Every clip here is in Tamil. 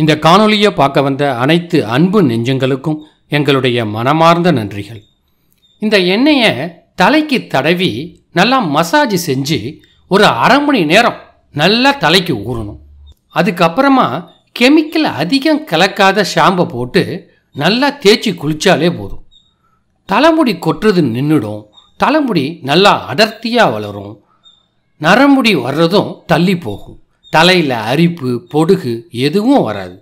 இந்த காணொலியை பார்க்க வந்த அனைத்து அன்பு நெஞ்சங்களுக்கும் எங்களுடைய மனமார்ந்த நன்றிகள் இந்த எண்ணெயை தலைக்கு தடவி நல்லா மசாஜ் செஞ்சு ஒரு அரை மணி நேரம் நல்லா தலைக்கு ஊறணும் அதுக்கப்புறமா கெமிக்கல் அதிகம் கலக்காத ஷாம்பை போட்டு நல்லா தேய்ச்சி குளித்தாலே போதும் தலைமுடி கொட்டுறது நின்றுடும் தலைமுடி நல்லா அடர்த்தியாக வளரும் நரமுடி வர்றதும் தள்ளி போகும் தலையில் அரிப்பு பொடுகு எதுவும் வராது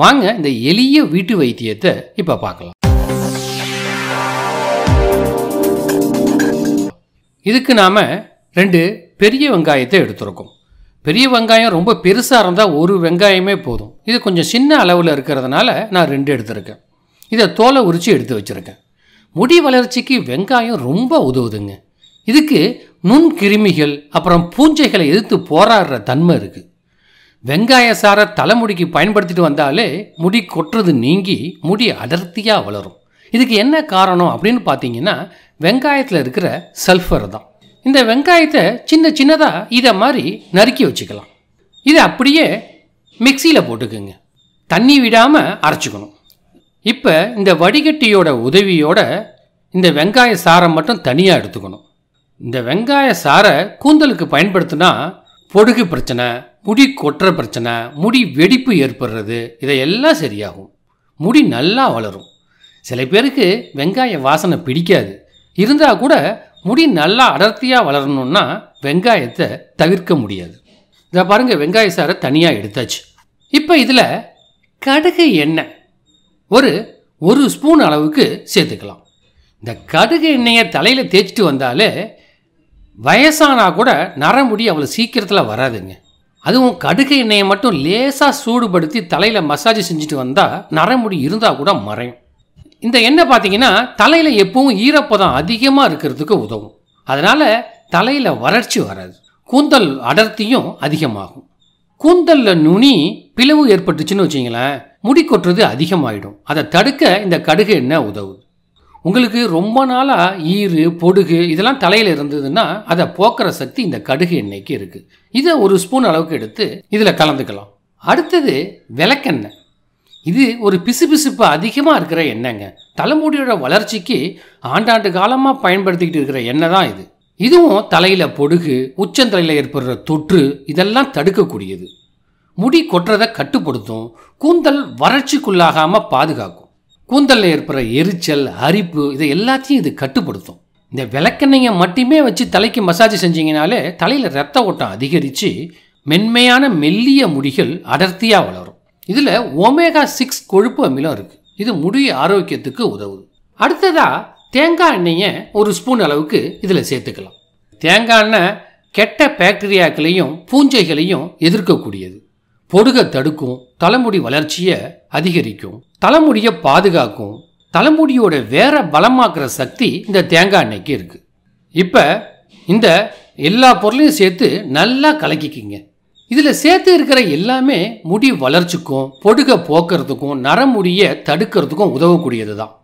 வாங்க இந்த எளிய வீட்டு வைத்தியத்தை இப்போ பார்க்கலாம் இதுக்கு நாம் ரெண்டு பெரிய வெங்காயத்தை எடுத்துருக்கோம் பெரிய வெங்காயம் ரொம்ப பெருசாக இருந்தால் ஒரு வெங்காயமே போதும் இது கொஞ்சம் சின்ன அளவில் இருக்கிறதுனால நான் ரெண்டு எடுத்திருக்கேன் இதை தோலை உரித்து எடுத்து வச்சுருக்கேன் முடி வளர்ச்சிக்கு வெங்காயம் ரொம்ப உதவுதுங்க இதுக்கு நுண்கிருமிகள் அப்புறம் பூஞ்சைகளை எதிர்த்து போராடுற தன்மை இருக்குது வெங்காய சாரை தலைமுடிக்கு பயன்படுத்திட்டு வந்தாலே முடி கொட்டுறது நீங்கி முடி அடர்த்தியாக வளரும் இதுக்கு என்ன காரணம் அப்படின்னு பார்த்தீங்கன்னா வெங்காயத்தில் இருக்கிற சல்ஃபர் தான் இந்த வெங்காயத்தை சின்ன சின்னதாக இதை மாதிரி நறுக்கி வச்சுக்கலாம் இதை அப்படியே மிக்சியில் போட்டுக்குங்க தண்ணி விடாமல் அரைச்சிக்கணும் இப்போ இந்த வடிகட்டியோட உதவியோட இந்த வெங்காய சாரை மட்டும் தனியாக எடுத்துக்கணும் இந்த வெங்காய சாரை கூந்தலுக்கு பயன்படுத்தினா பொடுகு பிரச்சனை முடி கொட்டுற பிரச்சனை முடி வெடிப்பு ஏற்படுறது இதையெல்லாம் சரியாகும் முடி நல்லா வளரும் சில பேருக்கு வெங்காய வாசனை பிடிக்காது இருந்தால் கூட முடி நல்லா அடர்த்தியாக வளரணும்னா வெங்காயத்தை தவிர்க்க முடியாது இதை பாருங்கள் வெங்காய சாரை தனியாக எடுத்தாச்சு இப்போ இதில் கடுகு எண்ணெய் ஒரு ஒரு ஸ்பூன் அளவுக்கு சேர்த்துக்கலாம் இந்த கடுகு எண்ணெயை தலையில் தேய்ச்சிட்டு வந்தாலே வயசானா கூட நரமுடி அவ்வளோ சீக்கிரத்தில் வராதுங்க அதுவும் கடுகு எண்ணெயை மட்டும் லேசாக சூடுபடுத்தி தலையில் மசாஜ் செஞ்சுட்டு வந்தால் நரமுடி இருந்தால் கூட மறையும் இந்த எண்ணெய் பார்த்தீங்கன்னா தலையில் எப்பவும் ஈரப்பதம் அதிகமாக இருக்கிறதுக்கு உதவும் அதனால் தலையில் வறட்சி வராது கூந்தல் அடர்த்தியும் அதிகமாகும் கூந்தலில் நுனி பிளவு ஏற்பட்டுச்சுன்னு வச்சிங்களேன் முடி கொட்டுறது அதிகமாகிடும் அதை தடுக்க இந்த கடுகு எண்ணெய் உதவுது உங்களுக்கு ரொம்ப நாளாக ஈறு பொடுகு இதெல்லாம் தலையில் இருந்ததுன்னா அதை போக்குற சக்தி இந்த கடுகு எண்ணெய்க்கு இருக்குது இதை ஒரு ஸ்பூன் அளவுக்கு எடுத்து இதில் கலந்துக்கலாம் அடுத்தது விளக்கெண்ணெய் இது ஒரு பிசுபிசுப்பு அதிகமாக இருக்கிற எண்ணெய்ங்க தலைமுடியோட வளர்ச்சிக்கு ஆண்டாண்டு காலமாக பயன்படுத்திக்கிட்டு இருக்கிற எண்ணெய் தான் இது இதுவும் தலையில் பொடுகு உச்சந்தலையில் ஏற்படுற தொற்று இதெல்லாம் தடுக்கக்கூடியது முடி கொட்டுறதை கட்டுப்படுத்தும் கூந்தல் வறட்சிக்குள்ளாகாமல் பாதுகாக்கும் கூந்தலில் ஏற்படுற எரிச்சல் அரிப்பு இதை எல்லாத்தையும் இது கட்டுப்படுத்தும் இந்த விளக்கெண்ணெயை மட்டுமே வச்சு தலைக்கு மசாஜ் செஞ்சீங்கனாலே தலையில் ரத்த ஓட்டம் அதிகரித்து மென்மையான மெல்லிய முடிகள் அடர்த்தியாக வளரும் இதில் ஒமேகா சிக்ஸ் கொழுப்பு அமிலம் இருக்குது இது முடி ஆரோக்கியத்துக்கு உதவுது அடுத்ததாக தேங்காய் எண்ணெயை ஒரு ஸ்பூன் அளவுக்கு இதில் சேர்த்துக்கலாம் தேங்காய் எண்ணெய் கெட்ட பேக்டீரியாக்களையும் பூஞ்சைகளையும் எதிர்க்கக்கூடியது பொடுக தடுக்கும் தலைமுடி வளர்ச்சியை அதிகரிக்கும் தலைமுடியை பாதுகாக்கும் தலைமுடியோட வேற பலமாக்குற சக்தி இந்த தேங்காய் எண்ணெய்க்கு இருக்கு இப்போ இந்த எல்லா பொருளையும் சேர்த்து நல்லா கலக்கிக்கிங்க இதில் சேர்த்து இருக்கிற எல்லாமே முடி வளர்ச்சிக்கும் பொடுக போக்குறதுக்கும் நரமுடியை தடுக்கிறதுக்கும் உதவக்கூடியது தான்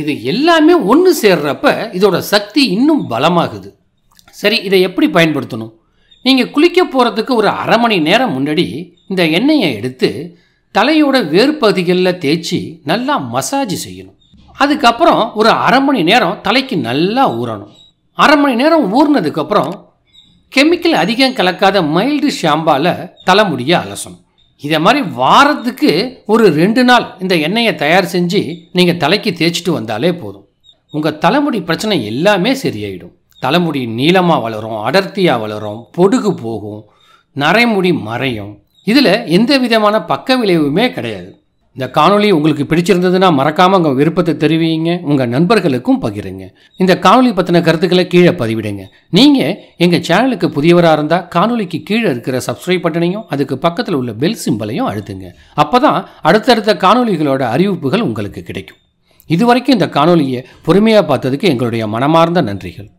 இது எல்லாமே ஒன்று சேர்றப்ப இதோட சக்தி இன்னும் பலமாகுது சரி இதை எப்படி பயன்படுத்தணும் நீங்கள் குளிக்க போகிறதுக்கு ஒரு அரை மணி நேரம் முன்னாடி இந்த எண்ணெயை எடுத்து தலையோட பகுதிகளில் தேய்ச்சி நல்லா மசாஜ் செய்யணும் அதுக்கப்புறம் ஒரு அரை மணி நேரம் தலைக்கு நல்லா ஊறணும் அரை மணி நேரம் ஊறினதுக்கப்புறம் கெமிக்கல் அதிகம் கலக்காத மைல்டு தலை தலைமுடியை அலசணும் இதை மாதிரி வாரத்துக்கு ஒரு ரெண்டு நாள் இந்த எண்ணெயை தயார் செஞ்சு நீங்கள் தலைக்கு தேய்ச்சிட்டு வந்தாலே போதும் உங்கள் தலைமுடி பிரச்சனை எல்லாமே சரியாயிடும் தலைமுடி நீளமாக வளரும் அடர்த்தியாக வளரும் பொடுகு போகும் நரைமுடி மறையும் இதில் எந்த விதமான பக்க விளைவுமே கிடையாது இந்த காணொலி உங்களுக்கு பிடிச்சிருந்ததுன்னா மறக்காமல் உங்கள் விருப்பத்தை தெரிவிங்க உங்கள் நண்பர்களுக்கும் பகிருங்க இந்த காணொலி பற்றின கருத்துக்களை கீழே பதிவிடுங்க நீங்கள் எங்கள் சேனலுக்கு புதியவராக இருந்தால் காணொலிக்கு கீழே இருக்கிற சப்ஸ்கிரைப் பட்டனையும் அதுக்கு பக்கத்தில் உள்ள பெல் சிம்பலையும் அழுத்துங்க அப்போ தான் அடுத்தடுத்த காணொலிகளோட அறிவிப்புகள் உங்களுக்கு கிடைக்கும் இதுவரைக்கும் இந்த காணொலியை பொறுமையாக பார்த்ததுக்கு எங்களுடைய மனமார்ந்த நன்றிகள்